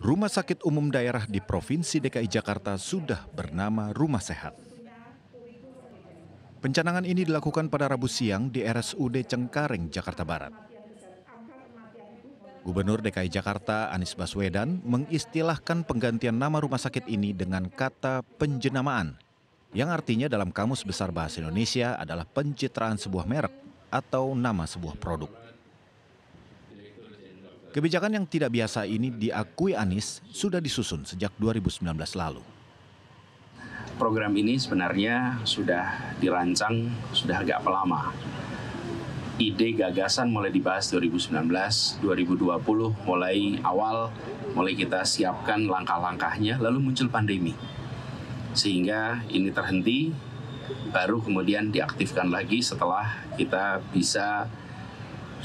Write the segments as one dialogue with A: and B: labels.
A: Rumah sakit umum daerah di Provinsi DKI Jakarta sudah bernama Rumah Sehat. Pencanangan ini dilakukan pada Rabu siang di RSUD Cengkareng, Jakarta Barat. Gubernur DKI Jakarta Anies Baswedan mengistilahkan penggantian nama rumah sakit ini dengan kata penjenamaan, yang artinya dalam Kamus Besar Bahasa Indonesia adalah pencitraan sebuah merek atau nama sebuah produk. Kebijakan yang tidak biasa ini diakui Anies sudah disusun sejak 2019 lalu.
B: Program ini sebenarnya sudah dirancang sudah agak lama. Ide gagasan mulai dibahas 2019, 2020 mulai awal, mulai kita siapkan langkah-langkahnya, lalu muncul pandemi. Sehingga ini terhenti, baru kemudian diaktifkan lagi setelah kita bisa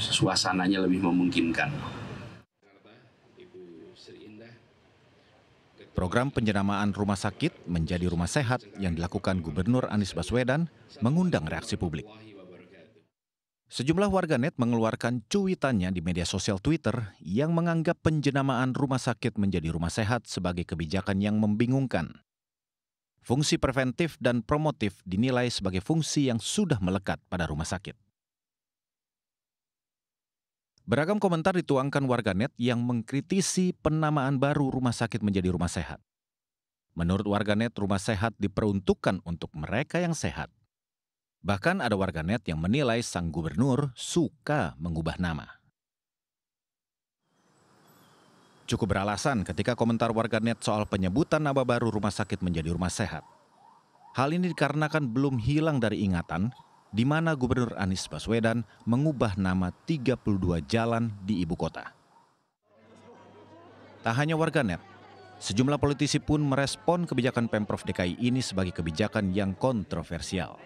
B: suasananya lebih memungkinkan.
A: Program penjenamaan rumah sakit menjadi rumah sehat yang dilakukan Gubernur Anies Baswedan mengundang reaksi publik. Sejumlah warganet mengeluarkan cuitannya di media sosial Twitter yang menganggap penjenamaan rumah sakit menjadi rumah sehat sebagai kebijakan yang membingungkan. Fungsi preventif dan promotif dinilai sebagai fungsi yang sudah melekat pada rumah sakit. Beragam komentar dituangkan warganet yang mengkritisi penamaan baru rumah sakit menjadi rumah sehat. Menurut warganet, rumah sehat diperuntukkan untuk mereka yang sehat. Bahkan ada warganet yang menilai sang gubernur suka mengubah nama. Cukup beralasan ketika komentar warganet soal penyebutan nama baru rumah sakit menjadi rumah sehat. Hal ini dikarenakan belum hilang dari ingatan di mana Gubernur Anies Baswedan mengubah nama 32 jalan di ibu kota. Tak hanya warganet, sejumlah politisi pun merespon kebijakan Pemprov DKI ini sebagai kebijakan yang kontroversial.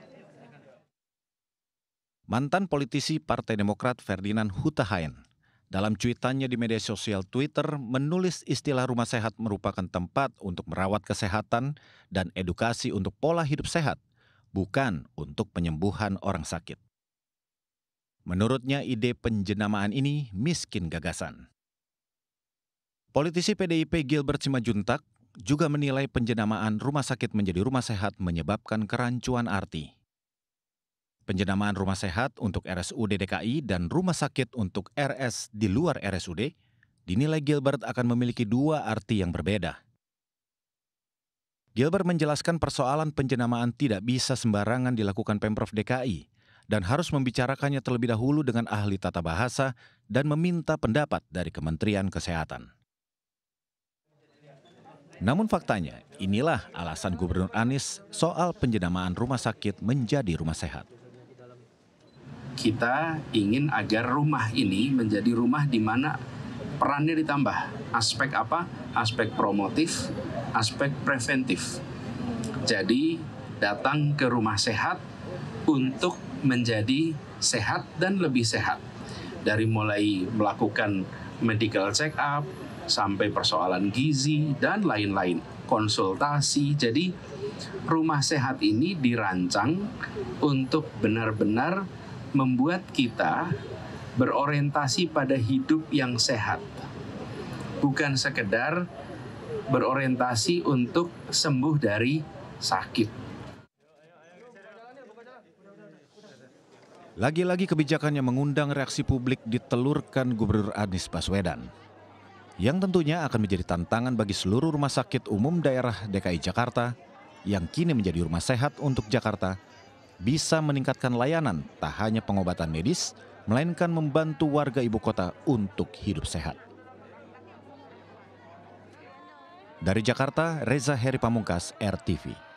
A: Mantan politisi Partai Demokrat Ferdinand Hutahain dalam cuitannya di media sosial Twitter menulis istilah rumah sehat merupakan tempat untuk merawat kesehatan dan edukasi untuk pola hidup sehat bukan untuk penyembuhan orang sakit. Menurutnya ide penjenamaan ini miskin gagasan. Politisi PDIP Gilbert Simajuntak juga menilai penjenamaan rumah sakit menjadi rumah sehat menyebabkan kerancuan arti. Penjenamaan rumah sehat untuk RSUD DKI dan rumah sakit untuk RS di luar RSUD dinilai Gilbert akan memiliki dua arti yang berbeda. Gilbert menjelaskan persoalan penjenamaan tidak bisa sembarangan dilakukan Pemprov DKI dan harus membicarakannya terlebih dahulu dengan ahli tata bahasa dan meminta pendapat dari Kementerian Kesehatan. Namun faktanya, inilah alasan Gubernur Anies soal penjenamaan rumah sakit menjadi rumah sehat.
B: Kita ingin agar rumah ini menjadi rumah di mana perannya ditambah. Aspek apa? Aspek promotif, aspek preventif. Jadi datang ke rumah sehat untuk menjadi sehat dan lebih sehat. Dari mulai melakukan medical check up sampai persoalan gizi dan lain-lain, konsultasi. Jadi rumah sehat ini dirancang untuk benar-benar membuat kita berorientasi pada hidup yang sehat. Bukan sekedar berorientasi untuk sembuh dari sakit.
A: Lagi-lagi kebijakan yang mengundang reaksi publik ditelurkan Gubernur Anies Baswedan. Yang tentunya akan menjadi tantangan bagi seluruh rumah sakit umum daerah DKI Jakarta yang kini menjadi rumah sehat untuk Jakarta bisa meningkatkan layanan tak hanya pengobatan medis, melainkan membantu warga ibu kota untuk hidup sehat. Dari Jakarta, Reza Heri Pamungkas, RTV.